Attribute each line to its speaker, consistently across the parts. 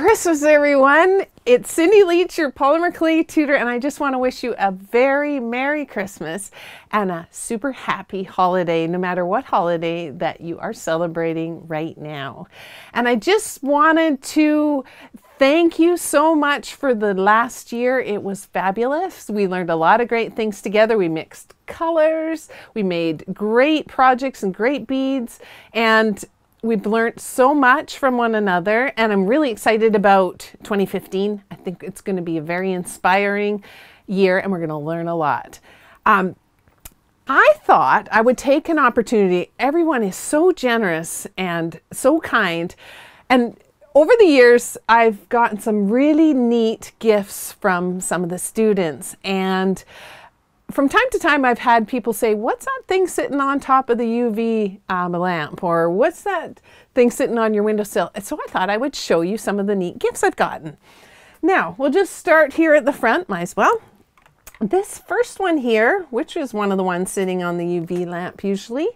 Speaker 1: Christmas, everyone. It's Cindy Leach, your Polymer Clay tutor, and I just want to wish you a very Merry Christmas and a super happy holiday, no matter what holiday that you are celebrating right now. And I just wanted to Thank you so much for the last year. It was fabulous. We learned a lot of great things together. We mixed colors, we made great projects and great beads, and We've learned so much from one another, and I'm really excited about 2015. I think it's going to be a very inspiring year, and we're going to learn a lot. Um, I thought I would take an opportunity. Everyone is so generous and so kind. And over the years, I've gotten some really neat gifts from some of the students. And from time to time, I've had people say, What's that thing sitting on top of the UV um, lamp? Or what's that thing sitting on your windowsill? so I thought I would show you some of the neat gifts I've gotten. Now, we'll just start here at the front, might as well. This first one here, which is one of the ones sitting on the UV lamp usually,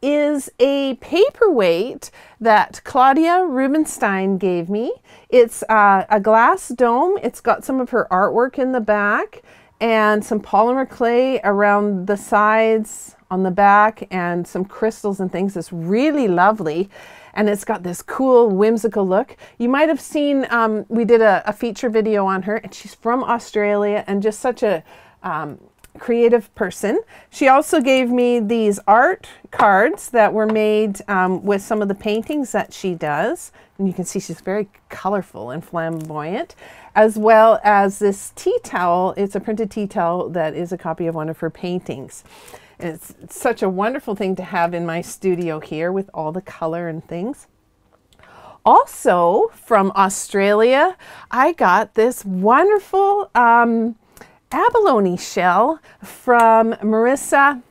Speaker 1: is a paperweight that Claudia Rubinstein gave me. It's uh, a glass dome. It's got some of her artwork in the back and some polymer clay around the sides on the back and some crystals and things. It's really lovely. And it's got this cool, whimsical look. You might have seen, um, we did a, a, feature video on her and she's from Australia and just such a, um, creative person. She also gave me these art cards that were made um, with some of the paintings that she does. And you can see she's very colorful and flamboyant, as well as this tea towel. It's a printed tea towel that is a copy of one of her paintings. And it's, such a wonderful thing to have in my studio here with all the color and things. Also from Australia, I got this wonderful um, abalone shell from Marissa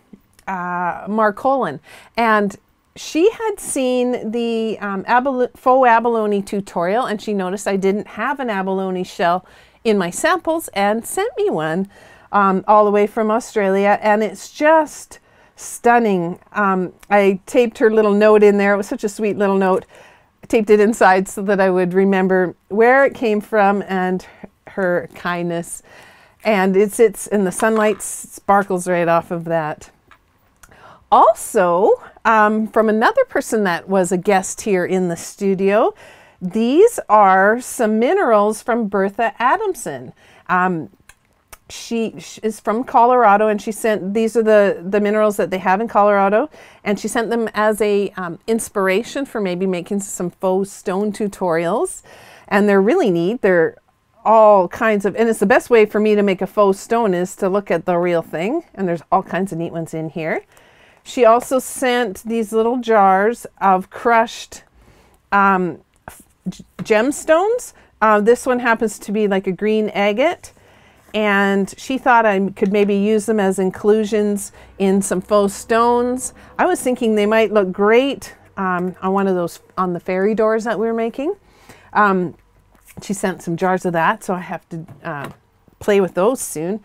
Speaker 1: uh, Marcolin. And she had seen the um, faux abalone tutorial and she noticed I didn't have an abalone shell in my samples and sent me one um, all the way from Australia. And it's just stunning. Um, I taped her little note in there. It was such a sweet little note. I taped it inside so that I would remember where it came from and her kindness. And it sits and the sunlight sparkles right off of that. Also, um, from another person that was a guest here in the studio, these are some minerals from Bertha Adamson. Um, she, she is from Colorado and she sent these are the the minerals that they have in Colorado and she sent them as a um, inspiration for maybe making some faux stone tutorials and they're really neat they're all kinds of, and it's the best way for me to make a faux stone is to look at the real thing. And there's all kinds of neat ones in here. She also sent these little jars of crushed um, gemstones. Uh, this one happens to be like a green agate. And she thought I could maybe use them as inclusions in some faux stones. I was thinking they might look great um, on one of those, on the fairy doors that we were making. Um, she sent some jars of that, so I have to uh, play with those soon.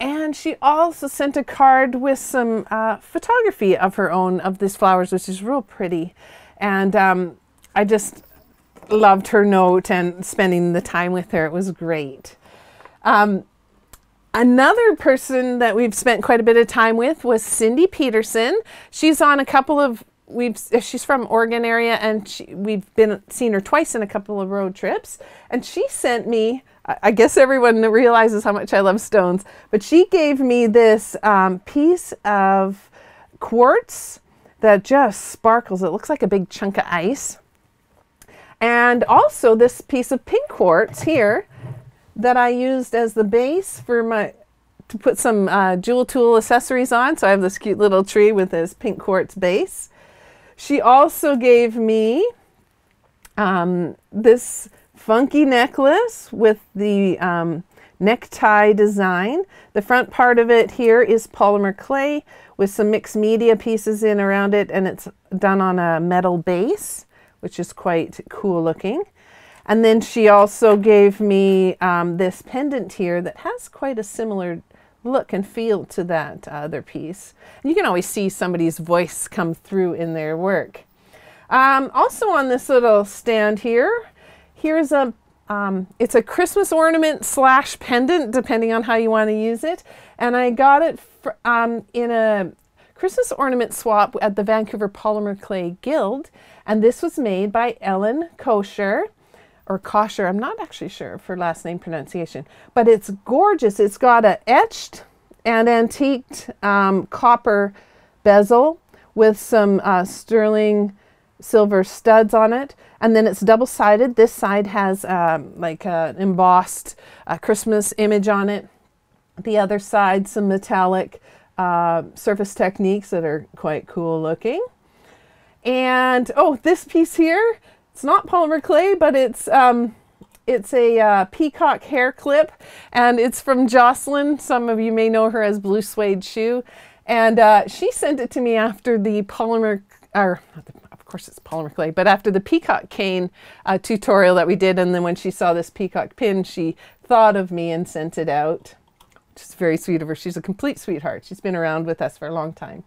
Speaker 1: And she also sent a card with some uh, photography of her own of these flowers, which is real pretty. And um, I just loved her note and spending the time with her. It was great. Um, Another person that we've spent quite a bit of time with was Cindy Peterson. She's on a couple of we've uh, she's from Oregon area, and she, we've been seen her twice in a couple of road trips. And she sent me. I guess everyone realizes how much I love stones, but she gave me this um, piece of quartz that just sparkles. It looks like a big chunk of ice. And also this piece of pink quartz here that I used as the base for my to put some uh, jewel tool accessories on. So I have this cute little tree with this pink quartz base. She also gave me um, this funky necklace with the um, necktie design. The front part of it here is polymer clay with some mixed media pieces in around it and it's done on a metal base, which is quite cool looking. And then she also gave me um, this pendant here that has quite a similar look and feel to that other piece. And you can always see somebody's voice come through in their work. Um, also on this little stand here, here's a um, it's a Christmas ornament slash pendant, depending on how you want to use it. And I got it um, in a Christmas ornament swap at the Vancouver Polymer Clay Guild. And this was made by Ellen Kosher or kosher. I'm not actually sure for last name pronunciation, but it's gorgeous. It's got a etched and antiqued um, copper bezel with some uh, sterling silver studs on it. And then it's double sided. This side has um, like an embossed uh, Christmas image on it. The other side, some metallic uh, surface techniques that are quite cool looking. And oh, this piece here, it's not polymer clay, but it's um, it's a uh, peacock hair clip and it's from Jocelyn. Some of you may know her as Blue Suede Shoe. And uh, she sent it to me after the polymer, or the, of course it's polymer clay, but after the peacock cane uh, tutorial that we did. And then when she saw this peacock pin, she thought of me and sent it out. Which is very sweet of her. She's a complete sweetheart. She's been around with us for a long time.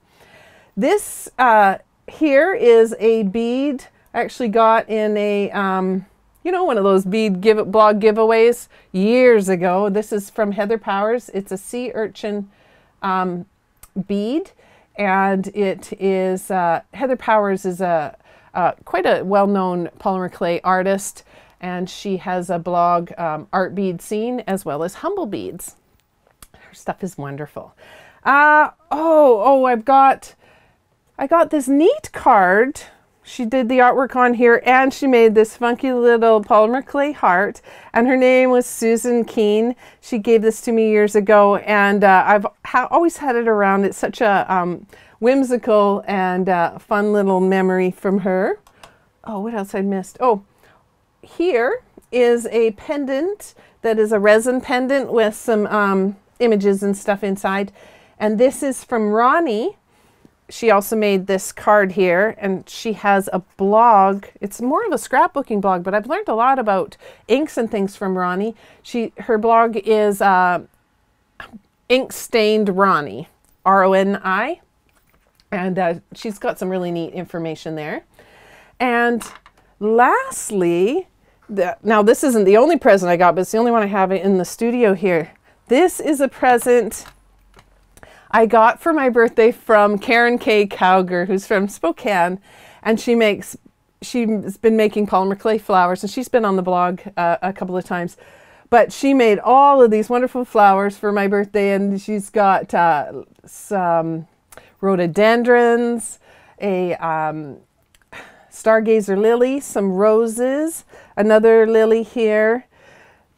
Speaker 1: This uh, here is a bead actually got in a, um, you know, one of those bead give, blog giveaways years ago. This is from Heather Powers. It's a sea urchin um, bead, and it is uh, Heather Powers is a uh, quite a well-known polymer clay artist, and she has a blog, um, Art Bead Scene, as well as Humble Beads. Her stuff is wonderful. Uh, oh, oh, I've got, I got this neat card she did the artwork on here and she made this funky little polymer clay heart and her name was Susan Keen. She gave this to me years ago and uh, I've ha always had it around. It's such a um, whimsical and uh, fun little memory from her. Oh, what else I missed? Oh, here is a pendant that is a resin pendant with some um, images and stuff inside. And this is from Ronnie she also made this card here and she has a blog. It's more of a scrapbooking blog, but I've learned a lot about inks and things from Ronnie. She, her blog is uh, Ink Stained Ronnie, R-O-N-I. And uh, she's got some really neat information there. And lastly, the, now this isn't the only present I got, but it's the only one I have in the studio here. This is a present I got for my birthday from Karen K. Cowger, who's from Spokane, and she makes she's been making polymer clay flowers, and she's been on the blog uh, a couple of times. But she made all of these wonderful flowers for my birthday, and she's got uh, some rhododendrons, a um, stargazer lily, some roses, another lily here,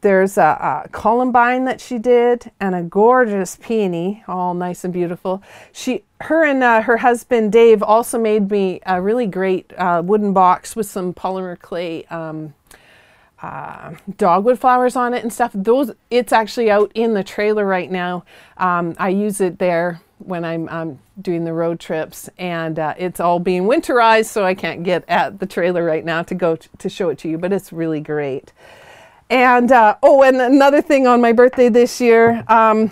Speaker 1: there's a, a, columbine that she did and a gorgeous peony, all nice and beautiful. She, her and uh, her husband Dave also made me a really great uh, wooden box with some polymer clay um, uh, dogwood flowers on it and stuff. Those, it's actually out in the trailer right now. Um, I use it there when I'm um, doing the road trips and uh, it's all being winterized so I can't get at the trailer right now to go to show it to you but it's really great. And uh, oh, and another thing on my birthday this year um,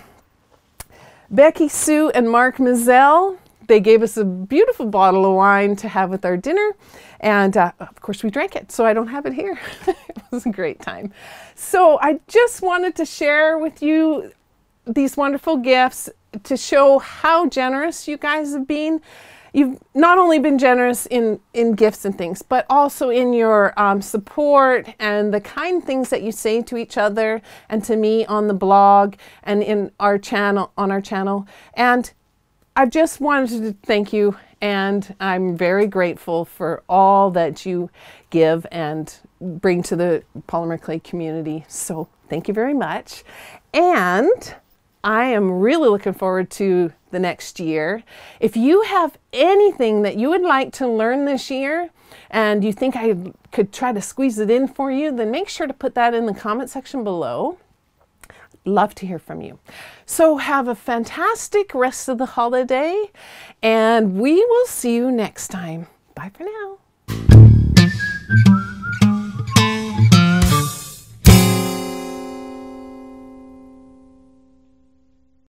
Speaker 1: Becky Sue and Mark Mazel. They gave us a beautiful bottle of wine to have with our dinner. And uh, of course, we drank it, so I don't have it here. it was a great time. So I just wanted to share with you these wonderful gifts to show how generous you guys have been you've not only been generous in, in gifts and things, but also in your um, support and the kind things that you say to each other and to me on the blog and in our channel on our channel. And I just wanted to thank you and I'm very grateful for all that you give and bring to the polymer clay community. So thank you very much. And I am really looking forward to the next year. If you have anything that you would like to learn this year and you think I could try to squeeze it in for you, then make sure to put that in the comment section below. Love to hear from you. So have a fantastic rest of the holiday and we will see you next time. Bye for now.